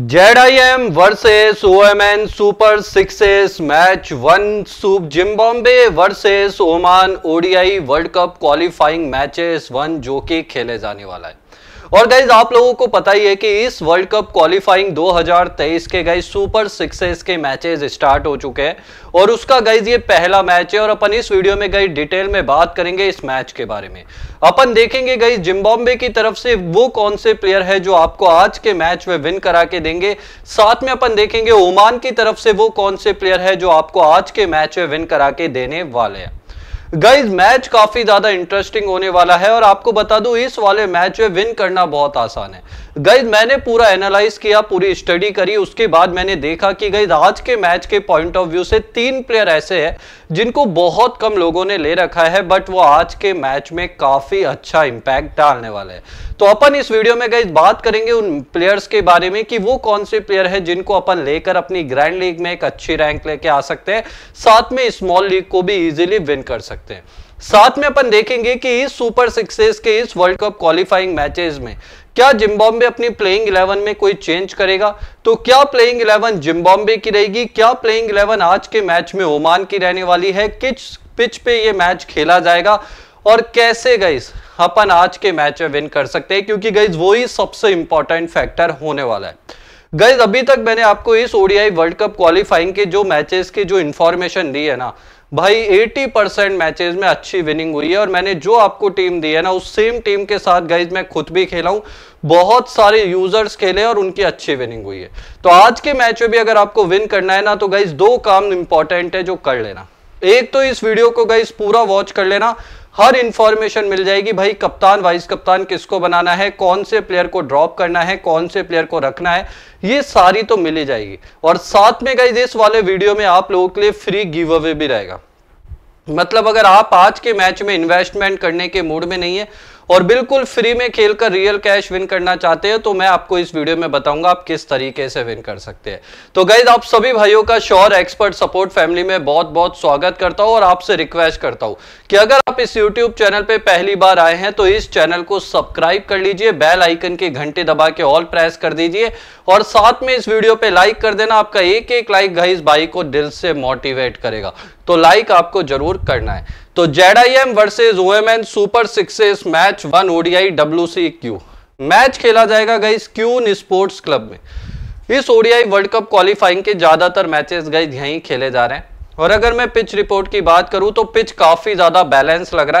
Z I M versus O M N super sixes match one सुप Zimbabwe versus Oman ODI World Cup qualifying matches one जो कि खेले जाने वाला है और गाइज आप लोगों को पता ही है कि इस वर्ल्ड कप क्वालिफाइंग 2023 के गाइज सुपर सिक्सेस के मैचेस स्टार्ट हो चुके हैं और उसका गाइज ये पहला मैच है और अपन इस वीडियो में गाइज डिटेल में बात करेंगे इस मैच के बारे में अपन देखेंगे गाइज जिम्बाब्वे की तरफ से वो कौन से प्लेयर है जो आपको आज के मैच में विन करा के देंगे साथ में अपन देखेंगे ओमान की तरफ से वो कौन से प्लेयर है जो आपको आज के मैच में विन करा के देने वाले हैं गाइज मैच काफी ज्यादा इंटरेस्टिंग होने वाला है और आपको बता दू इस वाले मैच में विन करना बहुत आसान है गाइज मैंने पूरा एनालाइज किया पूरी स्टडी करी उसके बाद मैंने देखा कि गाइज आज के मैच के पॉइंट ऑफ व्यू से तीन प्लेयर ऐसे हैं जिनको बहुत कम लोगों ने ले रखा है बट वो आज के मैच में काफी अच्छा इंपैक्ट डालने वाले है तो अपन इस वीडियो में गाइज बात करेंगे उन प्लेयर्स के बारे में कि वो कौन से प्लेयर है जिनको अपन लेकर अपनी ग्रैंड लीग में एक अच्छी रैंक लेके आ सकते हैं साथ में स्मॉल लीग को भी इजिली विन कर सकते सकते हैं साथ में अपन देखेंगे कि इस सुपर सिक्सेस के इस वर्ल्ड कप क्वालिफाइंग मैचेस में क्या जिम्बाब्वे अपनी प्लेइंग 11 में कोई चेंज करेगा तो क्या प्लेइंग 11 जिम्बाब्वे की रहेगी क्या प्लेइंग 11 आज के मैच में ओमान की रहने वाली है किस पिच पे ये मैच खेला जाएगा और कैसे गईस अपन आज के मैच में विन कर सकते हैं क्योंकि गाइज वो ही सबसे इंपॉर्टेंट फैक्टर होने वाला है गईज अभी तक मैंने आपको इस ओडीआई वर्ल्ड कप क्वालिफाइंग के जो मैचेस के जो इंफॉर्मेशन दी है ना भाई 80 परसेंट मैचेज में अच्छी विनिंग हुई है और मैंने जो आपको टीम दी है ना उस सेम टीम के साथ गाइज मैं खुद भी खेला हूं बहुत सारे यूजर्स खेले और उनकी अच्छी विनिंग हुई है तो आज के मैच में भी अगर आपको विन करना है ना तो गाइज दो काम इंपॉर्टेंट है जो कर लेना एक तो इस वीडियो को गाइज पूरा वॉच कर लेना हर इंफॉर्मेशन मिल जाएगी भाई कप्तान वाइस कप्तान किसको बनाना है कौन से प्लेयर को ड्रॉप करना है कौन से प्लेयर को रखना है ये सारी तो मिली जाएगी और साथ में गाइज इस वाले वीडियो में आप लोगों के लिए फ्री गिव अवे भी रहेगा मतलब अगर आप आज के मैच में इन्वेस्टमेंट करने के मूड में नहीं है और बिल्कुल फ्री में खेल कर रियल कैश विन करना चाहते हैं तो मैं आपको इस वीडियो में बताऊंगा आप किस तरीके से विन कर सकते हैं तो गाइज आप सभी भाइयों का श्योर एक्सपर्ट सपोर्ट फैमिली में बहुत बहुत स्वागत करता हूँ और आपसे रिक्वेस्ट करता हूं कि अगर आप इस यूट्यूब चैनल पर पहली बार आए हैं तो इस चैनल को सब्सक्राइब कर लीजिए बेल आइकन के घंटे दबा के ऑल प्रेस कर दीजिए और साथ में इस वीडियो पे लाइक कर देना आपका एक एक लाइक गाइज भाई को दिल से मोटिवेट करेगा तो लाइक आपको जरूर करना है तो Z I M versus O M N super sixes match one ODI W C Q match खेला जाएगा गाइस क्यून स्पोर्ट्स क्लब में इस ओडीआई वर्ल्ड कप क्वालिफाइंग के ज़्यादातर मैचेस गाइस यहीं खेले जा रहे हैं और अगर मैं पिच रिपोर्ट की बात करूं तो पिच काफ़ी ज़्यादा बैलेंस लग रहा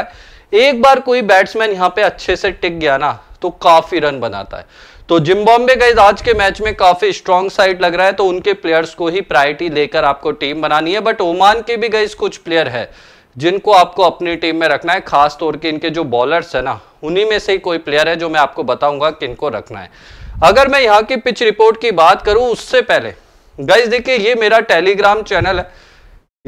है एक बार कोई बैट्समैन यहां पे अच्छे से टिक गया ना तो काफ़ी रन बनाता है तो जिम्बॉम्बे गाइज आज के मैच में काफ़ी स्ट्रॉन्ग साइड लग रहा है तो उनके प्लेयर्स को ही प्रायोरिटी लेकर आपको टीम बनानी है बट ओमान के भी गाइज कुछ प्लेयर है जिनको आपको अपनी टीम में रखना है खास तौर के इनके जो बॉलर्स है ना उन्हीं में से ही कोई प्लेयर है जो मैं आपको बताऊंगा किनको रखना है अगर मैं यहाँ की पिच रिपोर्ट की बात करूं उससे पहले गाइज देखिए ये मेरा टेलीग्राम चैनल है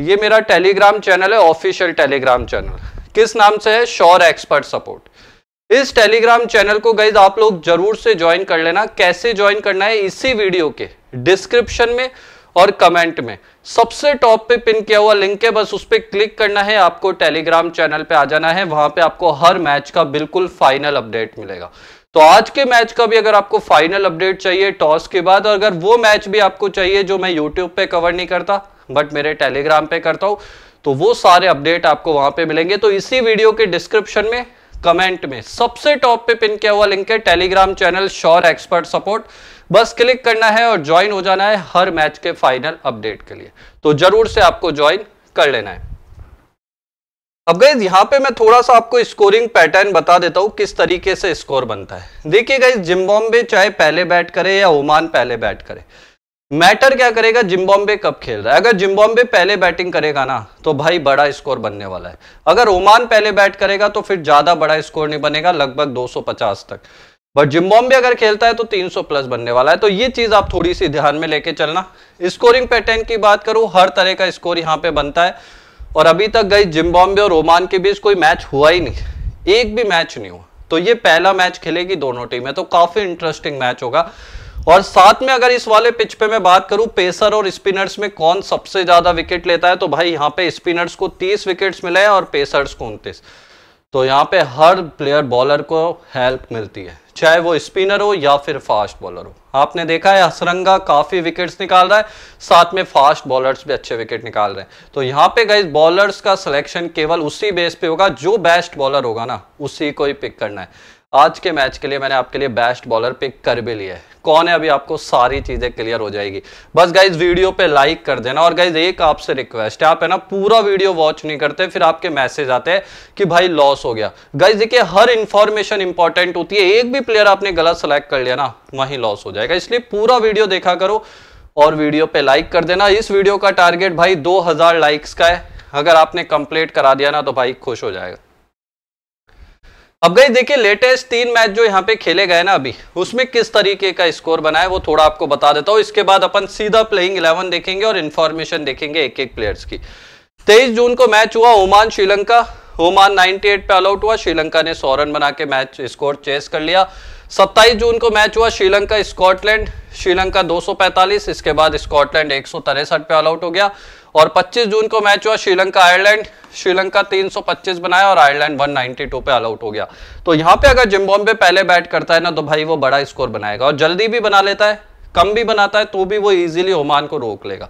ये मेरा टेलीग्राम चैनल है ऑफिशियल टेलीग्राम चैनल किस नाम से है शोर एक्सपर्ट सपोर्ट इस टेलीग्राम चैनल को गाइज आप लोग जरूर से ज्वाइन कर लेना कैसे ज्वाइन करना है इसी वीडियो के डिस्क्रिप्शन में और कमेंट में सबसे टॉप पे पिन किया हुआ लिंक है बस उस पर क्लिक करना है आपको टेलीग्राम चैनल पे आ जाना है वहां पे आपको हर मैच का बिल्कुल फाइनल अपडेट मिलेगा तो आज के मैच का भी अगर आपको फाइनल अपडेट चाहिए टॉस के बाद और अगर वो मैच भी आपको चाहिए जो मैं यूट्यूब पे कवर नहीं करता बट मेरे टेलीग्राम पे करता हूँ तो वो सारे अपडेट आपको वहां पे मिलेंगे तो इसी वीडियो के डिस्क्रिप्शन में कमेंट में सबसे टॉप पे पिन किया हुआ लिंक है Telegram channel sure expert support बस क्लिक करना है और ज्वाइन हो जाना है हर मैच के फाइनल अपडेट के लिए तो जरूर से आपको ज्वाइन कर लेना है अब गई यहां पे मैं थोड़ा सा आपको स्कोरिंग पैटर्न बता देता हूं किस तरीके से स्कोर बनता है देखिए गई जिम्बॉम्बे चाहे पहले बैट करे या ओमान पहले बैट करे मैटर क्या करेगा जिम्बॉम्बे कब खेल रहा है अगर जिम्बॉम्बे पहले बैटिंग करेगा ना तो भाई बड़ा स्कोर बनने वाला है अगर ओमान पहले बैट करेगा तो फिर ज्यादा बड़ा स्कोर नहीं बनेगा लगभग 250 तक बट जिम्बॉम्बे अगर खेलता है तो 300 प्लस बनने वाला है तो ये चीज आप थोड़ी सी ध्यान में लेके चलना स्कोरिंग पैटर्न की बात करूं हर तरह का स्कोर यहाँ पे बनता है और अभी तक गई जिम्बॉम्बे और ओमान के बीच कोई मैच हुआ ही नहीं एक भी मैच नहीं हुआ तो ये पहला मैच खेलेगी दोनों टीमें तो काफी इंटरेस्टिंग मैच होगा और साथ में अगर इस वाले पिच पे मैं बात करूं पेसर और स्पिनर्स में कौन सबसे ज्यादा विकेट लेता है तो भाई यहाँ पे स्पिनर्स को 30 विकेट्स मिले हैं और पेसर्स को उनतीस तो यहाँ पे हर प्लेयर बॉलर को हेल्प मिलती है चाहे वो स्पिनर हो या फिर फास्ट बॉलर हो आपने देखा है हसरंगा काफ़ी विकेट्स निकाल रहा है साथ में फास्ट बॉलर्स भी अच्छे विकेट निकाल रहे हैं तो यहाँ पे गई बॉलर्स का सिलेक्शन केवल उसी बेस पे होगा जो बेस्ट बॉलर होगा ना उसी को ही पिक करना है आज के मैच के लिए मैंने आपके लिए बेस्ट बॉलर पिक कर भी लिया है कौन है अभी आपको सारी चीज़ें क्लियर हो जाएगी बस गाइज वीडियो पे लाइक कर देना और गाइज एक आपसे रिक्वेस्ट है आप है ना पूरा वीडियो वॉच नहीं करते फिर आपके मैसेज आते हैं कि भाई लॉस हो गया गाइज देखिए हर इंफॉर्मेशन इंपॉर्टेंट होती है एक भी प्लेयर आपने गलत सेलेक्ट कर लिया ना वहीं लॉस हो जाएगा इसलिए पूरा वीडियो देखा करो और वीडियो पे लाइक कर देना इस वीडियो का टारगेट भाई दो लाइक्स का है अगर आपने कंप्लीट करा दिया ना तो भाई खुश हो जाएगा अब गई देखिए लेटेस्ट तीन मैच जो यहाँ पे खेले गए ना अभी उसमें किस तरीके का स्कोर बना है वो थोड़ा आपको बता देता हूँ इसके बाद अपन सीधा प्लेइंग इलेवन देखेंगे और इन्फॉर्मेशन देखेंगे एक एक प्लेयर्स की तेईस जून को मैच हुआ ओमान श्रीलंका ओमान 98 पे ऑल आउट हुआ श्रीलंका ने सौ रन बना के मैच स्कोर चेस कर लिया 27 जून को मैच हुआ श्रीलंका स्कॉटलैंड श्रीलंका 245 इसके बाद स्कॉटलैंड एक पे ऑल आउट हो गया और 25 जून को मैच हुआ श्रीलंका आयरलैंड श्रीलंका 325 बनाया और आयरलैंड 192 पे ऑल आउट हो गया तो यहाँ पे अगर जिम्बॉम्बे पहले बैट करता है ना तो भाई वो बड़ा स्कोर बनाएगा और जल्दी भी बना लेता है कम भी बनाता है तो भी वो इजीली ओमान को रोक लेगा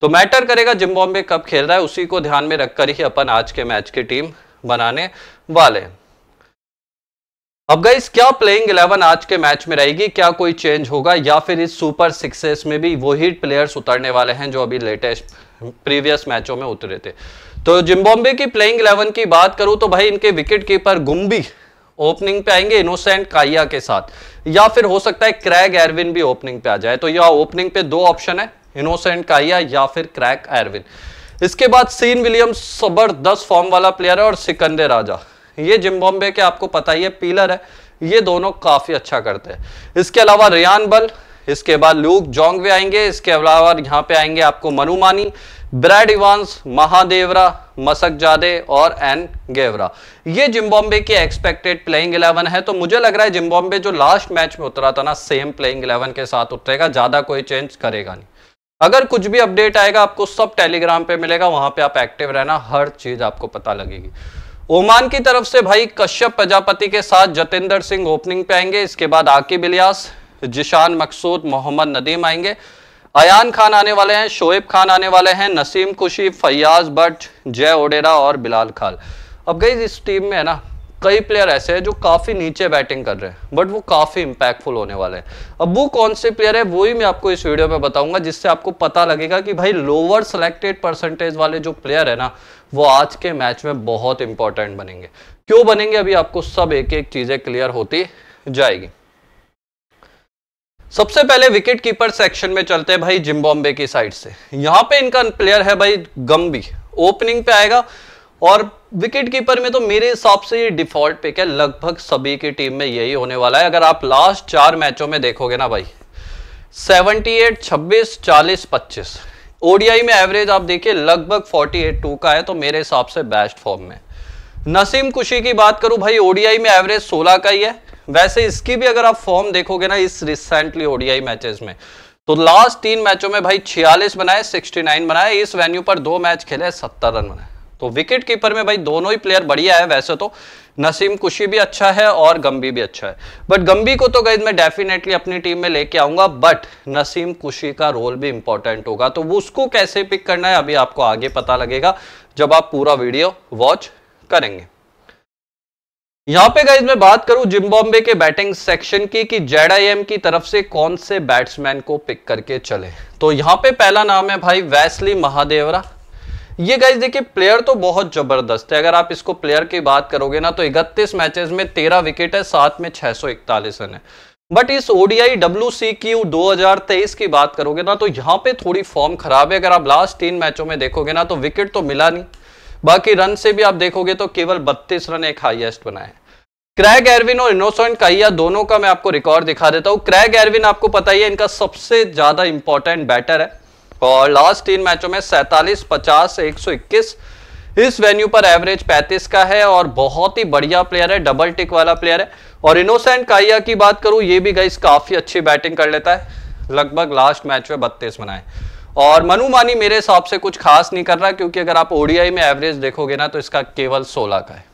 तो मैटर करेगा जिम्बॉम्बे कब खेल रहा है उसी को ध्यान में रखकर ही अपन आज के मैच की टीम बनाने वाले अब गाइस क्या प्लेइंग 11 आज के मैच में रहेगी क्या कोई चेंज होगा या फिर इस सुपर सिक्सेस में भी वही प्लेयर्स उतरने वाले हैं जो अभी लेटेस्ट प्रीवियस मैचों में उतरे थे तो जिम्बाब्वे की प्लेइंग 11 की बात करूं तो भाई इनके विकेट कीपर गुम्बी ओपनिंग पे आएंगे इनोसेंट काइया के साथ या फिर हो सकता है क्रैग एरविन भी ओपनिंग पे आ जाए तो यह ओपनिंग पे दो ऑप्शन है इनोसेंट काइया या फिर क्रैक एरविन इसके बाद सीन विलियम्स जबरदस्त फॉर्म वाला प्लेयर है और सिकंदे राजा ये जिम्बॉम्बे के आपको पता ही है पीलर है ये दोनों काफी अच्छा करते हैं इसके अलावा रियान बल इसके बाद लूक जोंगवे आएंगे इसके अलावा यहाँ पे आएंगे आपको मनुमानी ब्रैड इवांस महादेवरा मसक जादे और एन गेवरा ये जिम्बॉम्बे के एक्सपेक्टेड प्लेइंग इलेवन है तो मुझे लग रहा है जिम्बॉम्बे जो लास्ट मैच में उतरा था ना सेम प्लेइंग इलेवन के साथ उतरेगा ज़्यादा कोई चेंज करेगा नहीं अगर कुछ भी अपडेट आएगा आपको सब टेलीग्राम पे मिलेगा वहां पे आप एक्टिव रहना हर चीज आपको पता लगेगी ओमान की तरफ से भाई कश्यप प्रजापति के साथ जतेंद्र सिंह ओपनिंग पे आएंगे इसके बाद आकिब इलियास तो जिशान मकसूद मोहम्मद नदीम आएंगे अयान खान आने वाले हैं शोएब खान आने वाले हैं नसीम कुशी फैयाज भट्ट जय ओडेरा और बिलाल खाल अब गई इस टीम में है ना कई प्लेयर ऐसे हैं जो काफ़ी नीचे बैटिंग कर रहे हैं बट वो काफ़ी इम्पैक्टफुल होने वाले हैं अब वो कौन से प्लेयर है वो ही मैं आपको इस वीडियो में बताऊंगा जिससे आपको पता लगेगा कि भाई लोअर सेलेक्टेड परसेंटेज वाले जो प्लेयर है ना वो आज के मैच में बहुत इंपॉर्टेंट बनेंगे क्यों बनेंगे अभी आपको सब एक एक चीज़ें क्लियर होती जाएगी सबसे पहले विकेट कीपर सेक्शन में चलते हैं भाई जिम्बॉम्बे की साइड से यहां पे इनका प्लेयर है भाई गम्बी ओपनिंग पे आएगा और विकेट कीपर में तो मेरे हिसाब से ये डिफॉल्ट पिक है लगभग सभी की टीम में यही होने वाला है अगर आप लास्ट चार मैचों में देखोगे ना भाई 78, 26, 40, 25 ओडीआई में एवरेज आप देखिए लगभग 48 टू का है तो मेरे हिसाब से बेस्ट फॉर्म में नसीम खुशी की बात करूं भाई ओडीआई में एवरेज 16 का ही है वैसे इसकी भी अगर आप फॉर्म देखोगे ना इस रिसेंटली ओडीआई मैचेस में तो लास्ट तीन मैचों में भाई 46 बनाए 69 बनाए इस वेन्यू पर दो मैच खेले 70 रन बनाए तो विकेट कीपर में भाई दोनों ही प्लेयर बढ़िया है वैसे तो नसीम कुशी भी अच्छा है और गंबी भी अच्छा है बट गंबी को तो गई मैं डेफिनेटली अपनी टीम में लेके आऊंगा बट नसीम कुशी का रोल भी इंपॉर्टेंट होगा तो उसको कैसे पिक करना है अभी आपको आगे पता लगेगा जब आप पूरा वीडियो वॉच करेंगे यहां पे गाइज मैं बात करूं जिम्बाब्वे के बैटिंग सेक्शन की कि एम की तरफ से कौन से बैट्समैन को पिक करके चले तो यहां पे पहला नाम है भाई वैसली महादेवरा ये गाइज देखिए प्लेयर तो बहुत जबरदस्त है अगर आप इसको प्लेयर की बात करोगे ना तो 31 मैचेस में 13 विकेट है साथ में 641 रन है बट इस ओडीआई डब्ल्यू सी क्यू दो की बात करोगे ना तो यहाँ पे थोड़ी फॉर्म खराब है अगर आप लास्ट तीन मैचों में देखोगे ना तो विकेट तो मिला नहीं बाकी रन से भी आप देखोगे तो केवल 32 रन एक हाइएस्ट बनाए क्रैग एरविन और इनोसेंट काइया दोनों का मैं आपको रिकॉर्ड दिखा देता हूँ क्रैग एरविन आपको पता ही है इनका सबसे ज्यादा इंपॉर्टेंट बैटर है और लास्ट तीन मैचों में सैतालीस पचास एक सौ इक्कीस इस वेन्यू पर एवरेज 35 का है और बहुत ही बढ़िया प्लेयर है डबल टिक वाला प्लेयर है और इनोसेंट काइया की बात करूं ये भी गई काफी अच्छी बैटिंग कर लेता है लगभग लास्ट मैच में बत्तीस बनाए और मनुमानी मेरे हिसाब से कुछ खास नहीं कर रहा क्योंकि अगर आप ओडीआई में एवरेज देखोगे ना तो इसका केवल 16 का है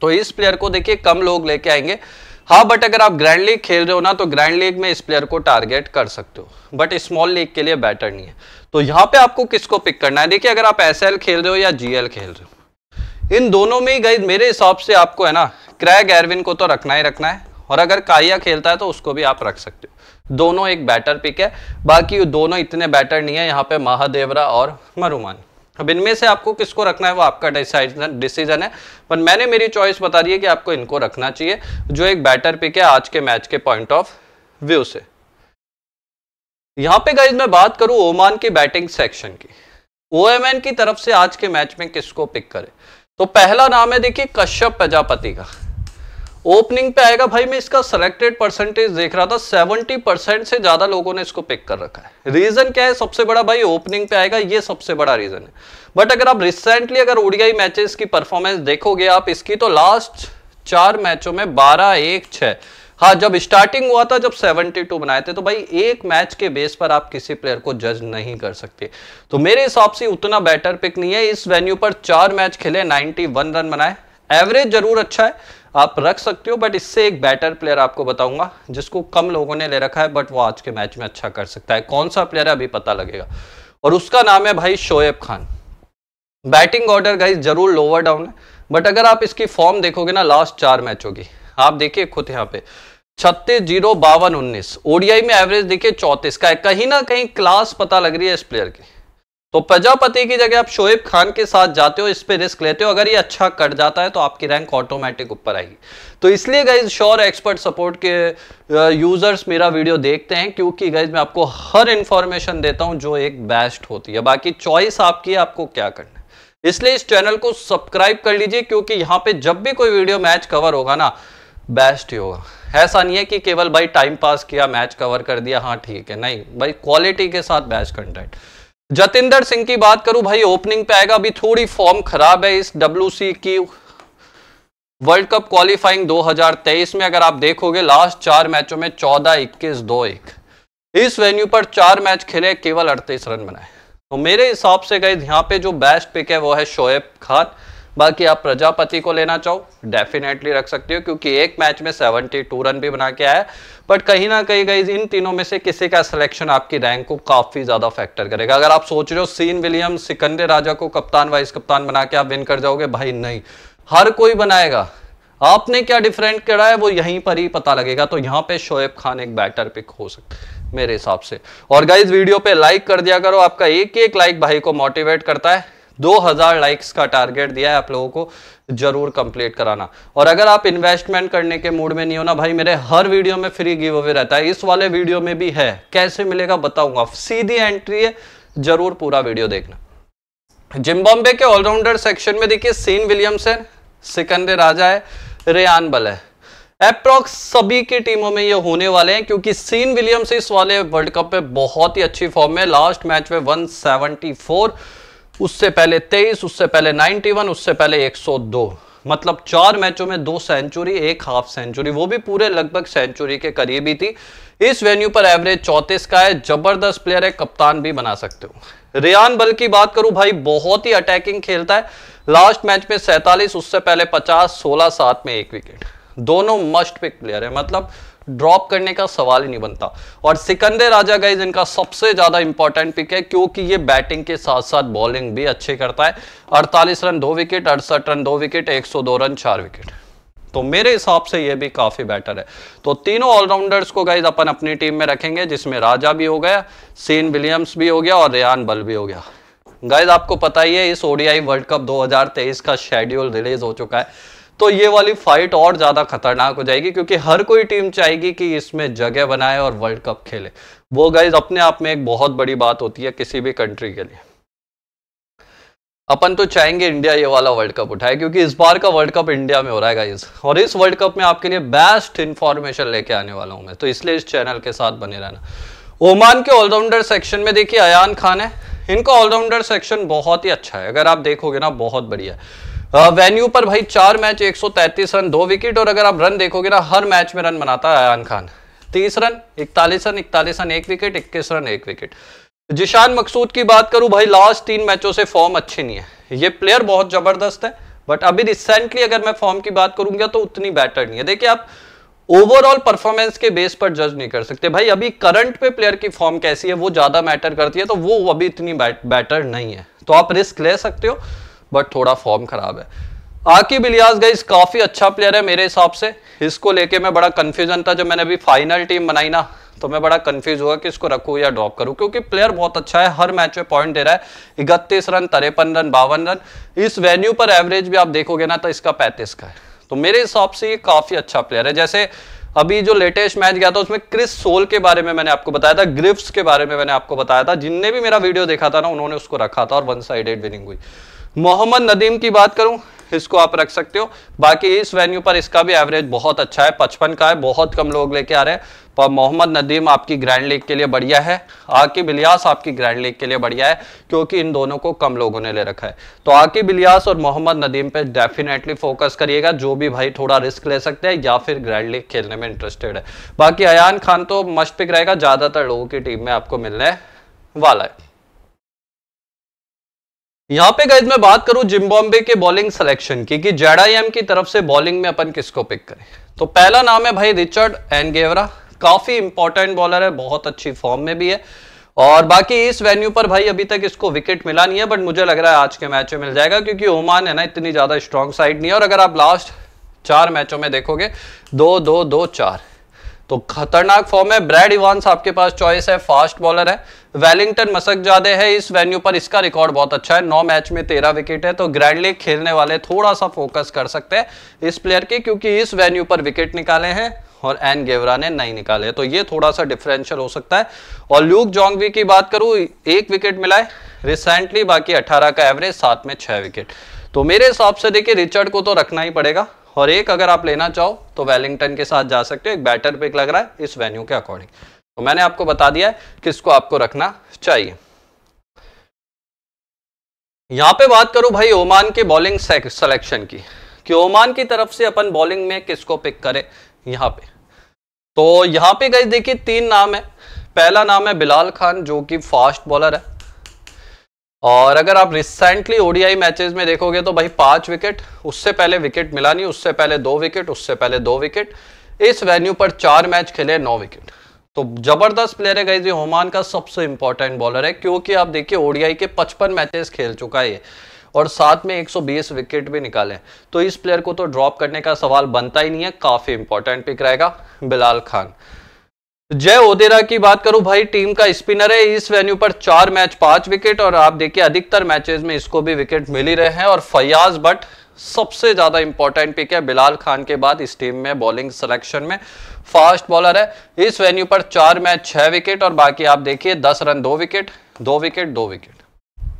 तो इस प्लेयर को देखिए कम लोग लेके आएंगे हाँ बट अगर आप ग्रैंड लीग खेल रहे हो ना तो ग्रैंड लीग में इस प्लेयर को टारगेट कर सकते हो बट स्मॉल लीग के लिए बेटर नहीं है तो यहाँ पे आपको किसको पिक करना है देखिए अगर आप एस खेल रहे हो या जी खेल रहे हो इन दोनों में ही गई मेरे हिसाब से आपको है ना क्रैग एरविन को तो रखना ही रखना है और अगर काइया खेलता है तो उसको भी आप रख सकते हो दोनों एक बैटर पिक है बाकी दोनों इतने बैटर नहीं है यहाँ पे महादेवरा और मरुमान अब इनमें से आपको किसको रखना है वो आपका डिसाइजन डिसीजन है पर मैंने मेरी चॉइस बता दी है कि आपको इनको रखना चाहिए जो एक बैटर पिक है आज के मैच के पॉइंट ऑफ व्यू से यहाँ पे गाइज मैं बात करूँ ओमान की बैटिंग सेक्शन की ओ की तरफ से आज के मैच में किसको पिक करे तो पहला नाम है देखिए कश्यप प्रजापति का ओपनिंग पे आएगा भाई मैं इसका सिलेक्टेड परसेंटेज देख रहा था 70 परसेंट से ज्यादा लोगों ने इसको पिक कर रखा है रीजन क्या है सबसे बड़ा भाई ओपनिंग पे आएगा ये सबसे बड़ा रीजन है बट अगर आप रिसेंटली अगर ओडीआई मैचेस की परफॉर्मेंस देखोगे आप इसकी तो लास्ट चार मैचों में बारह एक छ हाँ जब स्टार्टिंग हुआ था जब 72 बनाए थे तो भाई एक मैच के बेस पर आप किसी प्लेयर को जज नहीं कर सकते तो मेरे हिसाब से उतना बेटर पिक नहीं है इस वेन्यू पर चार मैच खेले 91 रन बनाए एवरेज जरूर अच्छा है आप रख सकते हो बट इससे एक बेटर प्लेयर आपको बताऊंगा जिसको कम लोगों ने ले रखा है बट वो आज के मैच में अच्छा कर सकता है कौन सा प्लेयर है अभी पता लगेगा और उसका नाम है भाई Shoaib Khan batting order guys जरूर लोअर डाउन है बट अगर आप इसकी फॉर्म देखोगे ना लास्ट चार मैचों की आप देखिए खुद यहाँ पे छत्तीस जीरो बावन उन्नीस ओडीआई में एवरेज देखिए चौंतीस का है कहीं ना कहीं क्लास पता लग रही है इस प्लेयर की तो प्रजापति की जगह आप शोएब खान के साथ जाते हो इस पे रिस्क लेते हो अगर ये अच्छा कट जाता है तो आपकी रैंक ऑटोमेटिक ऊपर आएगी तो इसलिए गाइज श्योर एक्सपर्ट सपोर्ट के यूजर्स मेरा वीडियो देखते हैं क्योंकि गाइज मैं आपको हर इंफॉर्मेशन देता हूं जो एक बेस्ट होती है बाकी चॉइस आपकी है आपको क्या करना है इसलिए इस चैनल को सब्सक्राइब कर लीजिए क्योंकि यहाँ पे जब भी कोई वीडियो मैच कवर होगा ना बेस्ट ही होगा ऐसा नहीं है कि केवल भाई टाइम पास किया मैच कवर कर दिया हाँ ठीक है नहीं भाई क्वालिटी के साथ बेस्ट कंटेंट जतेंद्र सिंह की बात करूं भाई ओपनिंग पे आएगा अभी थोड़ी फॉर्म खराब है इस डब्ल्यू की वर्ल्ड कप क्वालिफाइंग 2023 में अगर आप देखोगे लास्ट चार मैचों में 14, 21, दो एक इस वेन्यू पर चार मैच खेले केवल 38 रन बनाए तो मेरे हिसाब से गए यहाँ पे जो बेस्ट पिक है वो है शोएब खान बाकी आप प्रजापति को लेना चाहो डेफिनेटली रख सकते हो क्योंकि एक मैच में टू रन भी बना के आया बट कहीं ना कहीं गई इन तीनों में से किसी का सिलेक्शन आपकी रैंक को काफी ज्यादा फैक्टर करेगा अगर आप सोच रहे हो सीन विलियम सिकंदे राजा को कप्तान वाइस कप्तान बना के आप विन कर जाओगे भाई नहीं हर कोई बनाएगा आपने क्या डिफरेंट करा है वो यहीं पर ही पता लगेगा तो यहाँ पे शोएब खान एक बैटर पिक हो सकता है मेरे हिसाब से और गाइज वीडियो पे लाइक कर दिया करो आपका एक एक लाइक भाई को मोटिवेट करता है 2000 लाइक्स का टारगेट दिया है आप लोगों को जरूर कंप्लीट कराना और अगर आप इन्वेस्टमेंट करने के मूड में नहीं हो ना भाई मेरे हर वीडियो में फ्री गिव अवे रहता है इस वाले वीडियो में भी है कैसे मिलेगा बताऊंगा सीधी एंट्री है जरूर पूरा वीडियो देखना जिम्बाब्वे के ऑलराउंडर सेक्शन में देखिए सीन है सिकंदर राजा है रेयान बल है अप्रॉक्स सभी की टीमों में ये होने वाले हैं क्योंकि सीन विलियम्स इस वाले वर्ल्ड कप में बहुत ही अच्छी फॉर्म में लास्ट मैच में 174 उससे पहले 23 उससे पहले 91 उससे पहले 102 मतलब चार मैचों में दो सेंचुरी एक हाफ सेंचुरी वो भी पूरे लगभग सेंचुरी के करीब ही थी इस वेन्यू पर एवरेज चौंतीस का है जबरदस्त प्लेयर है कप्तान भी बना सकते हो रियान बल की बात करूं भाई बहुत ही अटैकिंग खेलता है लास्ट मैच में सैतालीस उससे पहले पचास सोलह सात में एक विकेट दोनों मस्ट पिक प्लेयर है मतलब ड्रॉप करने का सवाल ही नहीं बनता और सिकंदर राजा गाइज इनका सबसे ज्यादा इंपॉर्टेंट पिक है क्योंकि ये बैटिंग के साथ साथ बॉलिंग भी अच्छे करता है 48 रन दो विकेट अड़सठ रन दो विकेट 102 रन चार विकेट तो मेरे हिसाब से ये भी काफी बेटर है तो तीनों ऑलराउंडर्स को गाइज अपन अपनी टीम में रखेंगे जिसमें राजा भी हो गया सीन विलियम्स भी हो गया और रेहान बल भी हो गया गाइज आपको पता ही है इस ओडीआई वर्ल्ड कप 2023 का शेड्यूल रिलीज हो चुका है तो ये वाली फाइट और ज़्यादा खतरनाक हो जाएगी क्योंकि हर कोई टीम चाहेगी कि इसमें जगह बनाए और वर्ल्ड कप खेले वो गाइज अपने आप में एक बहुत बड़ी बात होती है किसी भी कंट्री के लिए अपन तो चाहेंगे इंडिया ये वाला वर्ल्ड कप उठाए क्योंकि इस बार का वर्ल्ड कप इंडिया में हो रहा है गाइज और इस वर्ल्ड कप में आपके लिए बेस्ट इन्फॉर्मेशन लेके आने वाला हूं मैं तो इसलिए इस चैनल के साथ बने रहना ओमान के ऑलराउंडर सेक्शन में देखिए अयान खान है इनका ऑलराउंडर सेक्शन बहुत ही अच्छा है अगर आप देखोगे ना बहुत बढ़िया है वेन्यू पर भाई चार मैच 133 रन दो विकेट और अगर आप रन देखोगे ना हर मैच में रन बनाता है अयान खान तीस रन इकतालीस रन इकतालीस रन एक विकेट इक्कीस रन एक विकेट जिशान मकसूद की बात करूं भाई लास्ट तीन मैचों से फॉर्म अच्छे नहीं है ये प्लेयर बहुत जबरदस्त है बट अभी रिसेंटली अगर मैं फॉर्म की बात करूंगा तो उतनी बेटर नहीं है देखिए आप ओवरऑल परफॉर्मेंस के बेस पर जज नहीं कर सकते भाई अभी करंट पे प्लेयर की फॉर्म कैसी है वो ज्यादा मैटर करती है तो वो अभी इतनी बेटर नहीं है तो आप रिस्क ले सकते हो बट थोड़ा फॉर्म खराब है आकिब इलियास गाइज काफ़ी अच्छा प्लेयर है मेरे हिसाब से इसको लेके मैं बड़ा कन्फ्यूजन था जब मैंने अभी फाइनल टीम बनाई ना तो मैं बड़ा कंफ्यूज हुआ कि इसको रखू या ड्रॉप करूँ क्योंकि प्लेयर बहुत अच्छा है हर मैच में पॉइंट दे रहा है इकतीस रन तिरपन रन बावन रन इस वेन्यू पर एवरेज भी आप देखोगे ना तो इसका पैंतीस का है तो मेरे हिसाब से ये काफ़ी अच्छा प्लेयर है जैसे अभी जो लेटेस्ट मैच गया था उसमें क्रिस सोल के बारे में मैंने आपको बताया था ग्रिफ्स के बारे में मैंने आपको बताया था जिनने भी मेरा वीडियो देखा था ना उन्होंने उसको रखा था और वन साइडेड विनिंग हुई मोहम्मद नदीम की बात करूं इसको आप रख सकते हो बाकी इस वेन्यू पर इसका भी एवरेज बहुत अच्छा है पचपन का है बहुत कम लोग लेके आ रहे हैं पर मोहम्मद नदीम आपकी ग्रैंड लीग के लिए बढ़िया है आकिब इलियास आपकी ग्रैंड लीग के लिए बढ़िया है क्योंकि इन दोनों को कम लोगों ने ले रखा है तो आकिब इलियास और मोहम्मद नदीम पे डेफिनेटली फोकस करिएगा जो भी भाई थोड़ा रिस्क ले सकते हैं या फिर ग्रैंड लीग खेलने में इंटरेस्टेड है बाकी अयान खान तो मस्ट पिक रहेगा ज़्यादातर लोगों की टीम में आपको मिलने वाला है यहां पे गाइज मैं बात करूं जिम्बॉम्बे के बॉलिंग सिलेक्शन की कि जेडाईएम की तरफ से बॉलिंग में अपन किसको पिक करें तो पहला नाम है भाई रिचर्ड एनगेवरा काफी इंपॉर्टेंट बॉलर है बहुत अच्छी फॉर्म में भी है और बाकी इस वेन्यू पर भाई अभी तक इसको विकेट मिला नहीं है बट मुझे लग रहा है आज के मैच में मिल जाएगा क्योंकि ओमान है ना इतनी ज्यादा स्ट्रॉन्ग साइड नहीं है और अगर आप लास्ट चार मैचों में देखोगे दो दो दो चार तो खतरनाक फॉर्म है ब्रैड इवान्स आपके पास चॉइस है फास्ट बॉलर है वेलिंगटन मसकजादे है इस वेन्यू पर इसका रिकॉर्ड बहुत अच्छा है नौ मैच में तेरह विकेट है तो ग्रैंडली खेलने वाले थोड़ा सा फोकस कर सकते हैं इस प्लेयर के क्योंकि इस वेन्यू पर विकेट निकाले हैं और एन गेवरा ने नहीं निकाले तो ये थोड़ा सा डिफरेंशियल हो सकता है और लूक जोंगवी की बात करूं एक विकेट मिला है रिसेंटली बाकी अठारह का एवरेज सात में छह विकेट तो मेरे हिसाब से देखिए रिचर्ड को तो रखना ही पड़ेगा और एक अगर आप लेना चाहो तो वेलिंगटन के साथ जा सकते हो एक बैटर पिक लग रहा है इस वेन्यू के अकॉर्डिंग तो मैंने आपको बता दिया है कि इसको आपको रखना चाहिए यहां पे बात करूं भाई ओमान के बॉलिंग सिलेक्शन की कि ओमान की तरफ से अपन बॉलिंग में किसको पिक करें यहां पे तो यहां पे गई देखिए तीन नाम है पहला नाम है बिलाल खान जो कि फास्ट बॉलर है और अगर आप रिसेंटली ओडीआई मैचेस में देखोगे तो भाई पांच विकेट उससे पहले विकेट मिला नहीं उससे पहले दो विकेट उससे पहले दो विकेट इस वेन्यू पर चार मैच खेले नौ विकेट तो जबरदस्त प्लेयर है गाइज ये ओमान का सबसे इंपॉर्टेंट बॉलर है क्योंकि आप देखिए ओडीआई के 55 मैचेस खेल चुका है और साथ में 120 विकेट भी निकाले तो इस प्लेयर को तो ड्रॉप करने का सवाल बनता ही नहीं है काफी इंपॉर्टेंट पिक रहेगा बिलाल खान जय ओदेरा की बात करूं भाई टीम का स्पिनर है इस वेन्यू पर चार मैच पांच विकेट और आप देखिए अधिकतर मैचेस में इसको भी विकेट मिल ही रहे हैं और फयाज बट सबसे ज्यादा इंपॉर्टेंट पिक है बिलाल खान के बाद इस टीम में बॉलिंग सिलेक्शन में फास्ट बॉलर है इस वेन्यू पर चार मैच छह विकेट और बाकी आप देखिए दस रन दो विकेट दो विकेट दो विकेट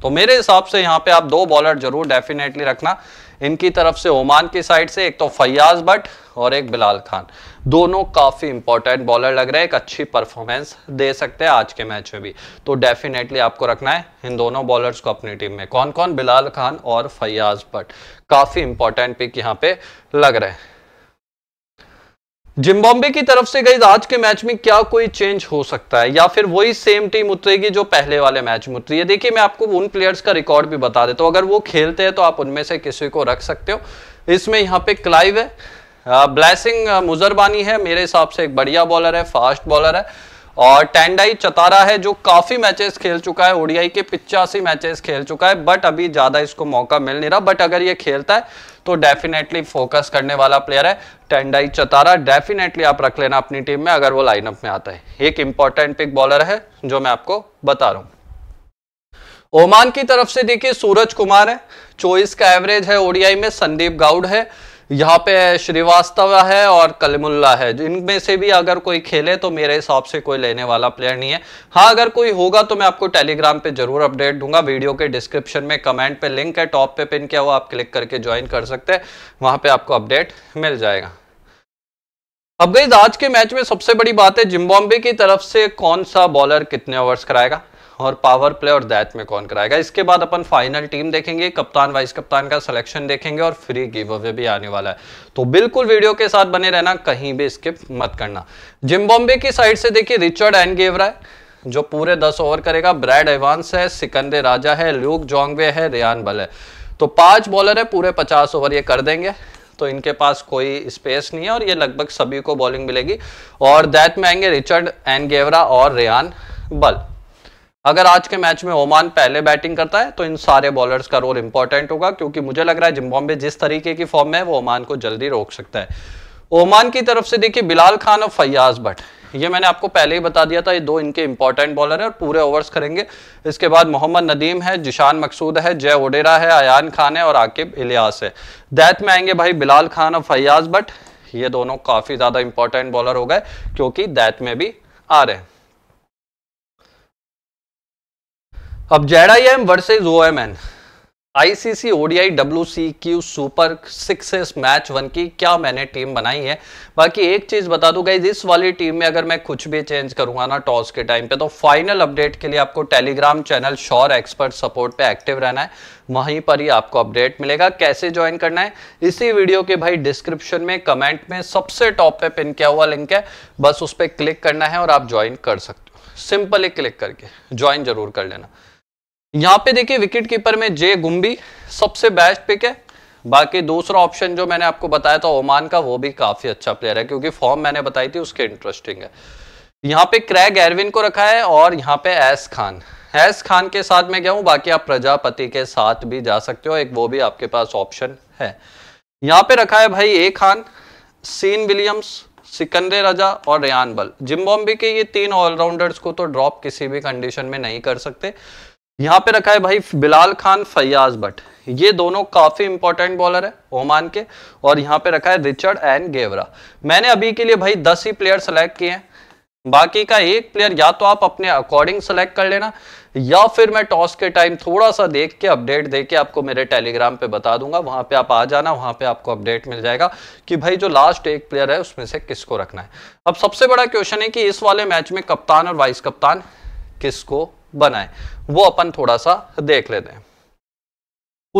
तो मेरे हिसाब से यहाँ पे आप दो बॉलर जरूर डेफिनेटली रखना इनकी तरफ से ओमान की साइड से एक तो फैयाज भट्ट और एक बिलाल खान दोनों काफ़ी इंपॉर्टेंट बॉलर लग रहे हैं एक अच्छी परफॉर्मेंस दे सकते हैं आज के मैच में भी तो डेफिनेटली आपको रखना है इन दोनों बॉलर्स को अपनी टीम में कौन कौन बिलाल खान और फैयाज भट्ट काफ़ी इंपॉर्टेंट पिक यहाँ पे लग रहे हैं जिम्बाब्वे की तरफ से गई आज के मैच में क्या कोई चेंज हो सकता है या फिर वही सेम टीम उतरेगी जो पहले वाले मैच में उतरी है देखिए मैं आपको उन प्लेयर्स का रिकॉर्ड भी बता देता तो हूँ अगर वो खेलते हैं तो आप उनमें से किसी को रख सकते हो इसमें यहाँ पे क्लाइव है ब्लैसिंग मुजरबानी है मेरे हिसाब से एक बढ़िया बॉलर है फास्ट बॉलर है और टेंडाई चतारा है जो काफी मैचेस खेल चुका है ओडियाई के पिचासी मैचेस खेल चुका है बट अभी ज्यादा इसको मौका मिल नहीं रहा बट अगर ये खेलता है तो डेफिनेटली फोकस करने वाला प्लेयर है टेंडाई चतारा डेफिनेटली आप रख लेना अपनी टीम में अगर वो लाइनअप में आता है एक इंपॉर्टेंट पिक बॉलर है जो मैं आपको बता रहा हूं ओमान की तरफ से देखिए सूरज कुमार है चोइस का एवरेज है ओडीआई में संदीप गाउड है यहाँ पे श्रीवास्तव है और कलमुल्ला है इनमें से भी अगर कोई खेले तो मेरे हिसाब से कोई लेने वाला प्लेयर नहीं है हाँ अगर कोई होगा तो मैं आपको टेलीग्राम पे जरूर अपडेट दूंगा वीडियो के डिस्क्रिप्शन में कमेंट पे लिंक है टॉप पे पिन किया हुआ आप क्लिक करके ज्वाइन कर सकते हैं वहां पे आपको अपडेट मिल जाएगा अब गई आज के मैच में सबसे बड़ी बात है जिम्बॉम्बे की तरफ से कौन सा बॉलर कितने ओवर्स कराएगा और पावर प्ले और दैत में कौन कराएगा इसके बाद अपन फाइनल टीम देखेंगे कप्तान वाइस कप्तान का सिलेक्शन देखेंगे और फ्री गिव अवे भी आने वाला है तो बिल्कुल वीडियो के साथ बने रहना कहीं भी स्किप मत करना जिम्बॉम्बे की साइड से देखिए रिचर्ड एंड गेवरा है जो पूरे दस ओवर करेगा ब्रैड एवांस है सिकंदे राजा है ल्यूक जोंगवे है रियान बल है तो पांच बॉलर है पूरे पचास ओवर ये कर देंगे तो इनके पास कोई स्पेस नहीं है और ये लगभग सभी को बॉलिंग मिलेगी और दैत में आएंगे रिचर्ड एन गेवरा और रियान बल अगर आज के मैच में ओमान पहले बैटिंग करता है तो इन सारे बॉलर्स का रोल इंपॉर्टेंट होगा क्योंकि मुझे लग रहा है जिम्बाब्वे जिस तरीके की फॉर्म में है वो ओमान को जल्दी रोक सकता है ओमान की तरफ से देखिए बिलाल खान और फैयाज भट्ट ये मैंने आपको पहले ही बता दिया था ये दो इनके इंपॉर्टेंट बॉलर है और पूरे ओवर्स करेंगे इसके बाद मोहम्मद नदीम है जिशान मकसूद है जय ओडेरा है अयान खान है और आकिब इलियास है दैत में आएंगे भाई बिलाल खान और फैयाज भट्ट ये दोनों काफ़ी ज़्यादा इंपॉर्टेंट बॉलर हो गए क्योंकि दैत में भी आ रहे हैं अब Z I M versus O M N ICC ODI W C Q super six match one की क्या मैंने टीम बनाई है बाकी एक चीज बता दूंगा इस वाली टीम में अगर मैं कुछ भी चेंज करूंगा ना टॉस के टाइम पे तो फाइनल अपडेट के लिए आपको Telegram channel sure expert support पे एक्टिव रहना है वहीं पर ही आपको अपडेट मिलेगा कैसे ज्वाइन करना है इसी वीडियो के भाई डिस्क्रिप्शन में कमेंट में सबसे टॉप पे पिन किया हुआ लिंक है बस उस पर क्लिक करना है और आप ज्वाइन कर सकते हो सिंपली क्लिक करके ज्वाइन जरूर कर लेना यहां पे देखिए विकेट कीपर में जे गुम्बी सबसे बेस्ट पिक है बाकी दूसरा ऑप्शन जो मैंने आपको बताया था ओमान का वो भी काफी अच्छा प्लेयर है क्योंकि फॉर्म मैंने बताई थी उसके इंटरेस्टिंग है यहाँ पे क्रैग एरविन को रखा है और यहाँ पे एस खान एस खान के साथ मैं गया हूँ बाकी आप प्रजापति के साथ भी जा सकते हो एक वो भी आपके पास ऑप्शन है यहाँ पे रखा है भाई A Khan Sean Williams Sikandar Raza और रियान बल जिम्बॉम्बे के ये तीन ऑलराउंडर्स को तो ड्रॉप किसी भी कंडीशन में नहीं कर सकते यहाँ पे रखा है भाई बिलाल खान फैयाज भट्ट ये दोनों काफी इंपॉर्टेंट बॉलर है ओमान के और यहाँ पे रखा है रिचर्ड एंड गेवरा मैंने अभी के लिए भाई दस ही प्लेयर सेलेक्ट किए हैं बाकी का एक प्लेयर या तो आप अपने अकॉर्डिंग सेलेक्ट कर लेना या फिर मैं टॉस के टाइम थोड़ा सा देख के अपडेट दे के आपको मेरे टेलीग्राम पे बता दूंगा वहां पे आप आ जाना वहां पे आपको अपडेट मिल जाएगा कि भाई जो लास्ट एक प्लेयर है उसमें से किसको रखना है अब सबसे बड़ा क्वेश्चन है कि इस वाले मैच में कप्तान और वाइस कप्तान किसको बनाए वो अपन थोड़ा सा देख लेते हैं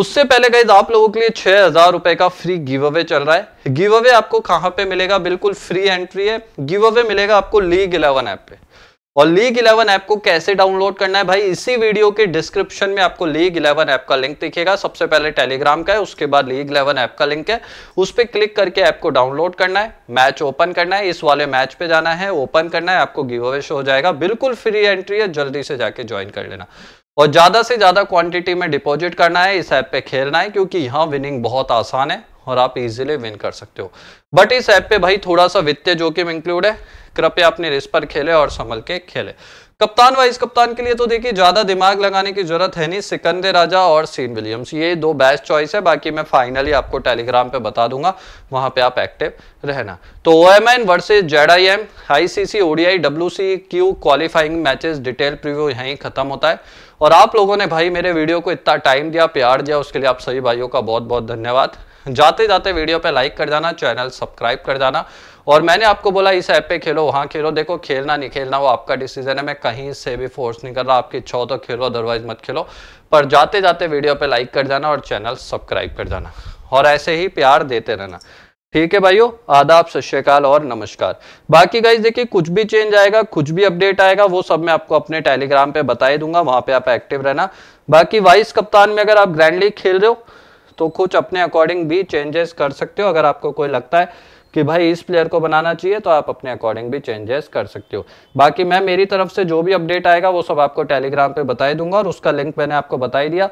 उससे पहले गाइज आप लोगों के लिए छह हजार रुपए का फ्री गिव अवे चल रहा है गिव अवे आपको कहां पे मिलेगा बिल्कुल फ्री एंट्री है गिव अवे मिलेगा आपको लीग इलेवन ऐप पे और लीग इलेवन ऐप को कैसे डाउनलोड करना है भाई इसी वीडियो के डिस्क्रिप्शन में आपको लीग इलेवन ऐप का लिंक दिखेगा सबसे पहले टेलीग्राम का है उसके बाद लीग इलेवन ऐप का लिंक है उस पर क्लिक करके ऐप को डाउनलोड करना है मैच ओपन करना है इस वाले मैच पे जाना है ओपन करना है आपको गिव अवे हो जाएगा बिल्कुल फ्री एंट्री है जल्दी से जाके ज्वाइन कर लेना और ज्यादा से ज्यादा क्वांटिटी में डिपॉजिट करना है इस ऐप पे खेलना है क्योंकि यहाँ विनिंग बहुत आसान है और आप इजिली विन कर सकते हो बट इस ऐप पे भाई थोड़ा सा वित्तीय जोखिम इंक्लूड है कृपया अपने रिस्क पर खेले और संभल के खेले कप्तान वाइस कप्तान के लिए तो देखिए ज्यादा दिमाग लगाने की जरूरत है नहीं सिकंदे राजा और सीन विलियम्स ये दो बेस्ट चॉइस है बाकी मैं फाइनली आपको टेलीग्राम पे बता दूंगा वहां पे आप एक्टिव रहना तो O M N versus Z I M I C C ODI W C Q qualifying matches detail preview यहीं खत्म होता है और आप लोगों ने भाई मेरे वीडियो को इतना टाइम दिया प्यार दिया उसके लिए आप सभी भाइयों का बहुत बहुत धन्यवाद जाते जाते वीडियो पे लाइक कर जाना चैनल सब्सक्राइब कर जाना और मैंने आपको बोला इस ऐप पे खेलो वहाँ खेलो देखो खेलना नहीं खेलना वो आपका डिसीजन है मैं कहीं से भी फोर्स नहीं कर रहा आपकी इच्छा हो तो खेलो अदरवाइज मत खेलो पर जाते जाते वीडियो पे लाइक कर जाना और चैनल सब्सक्राइब कर जाना और ऐसे ही प्यार देते रहना ठीक है भाइयों आदाब सत श्रीकाल और नमस्कार बाकी गाइज देखिए कुछ भी चेंज आएगा कुछ भी अपडेट आएगा वो सब मैं आपको अपने टेलीग्राम पे बताई दूंगा वहां पे आप एक्टिव रहना बाकी वाइस कप्तान में अगर आप ग्रैंड लीग खेल रहे हो तो कुछ अपने अकॉर्डिंग भी चेंजेस कर सकते हो अगर आपको कोई लगता है कि भाई इस प्लेयर को बनाना चाहिए तो आप अपने अकॉर्डिंग भी चेंजेस कर सकते हो बाकी मैं मेरी तरफ से जो भी अपडेट आएगा वो सब आपको टेलीग्राम पे बताई दूंगा और उसका लिंक मैंने आपको बताई दिया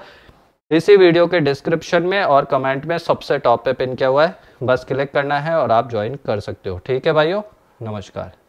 इसी वीडियो के डिस्क्रिप्शन में और कमेंट में सबसे टॉप पे पिन किया हुआ है बस क्लिक करना है और आप ज्वाइन कर सकते हो ठीक है भाइयों नमस्कार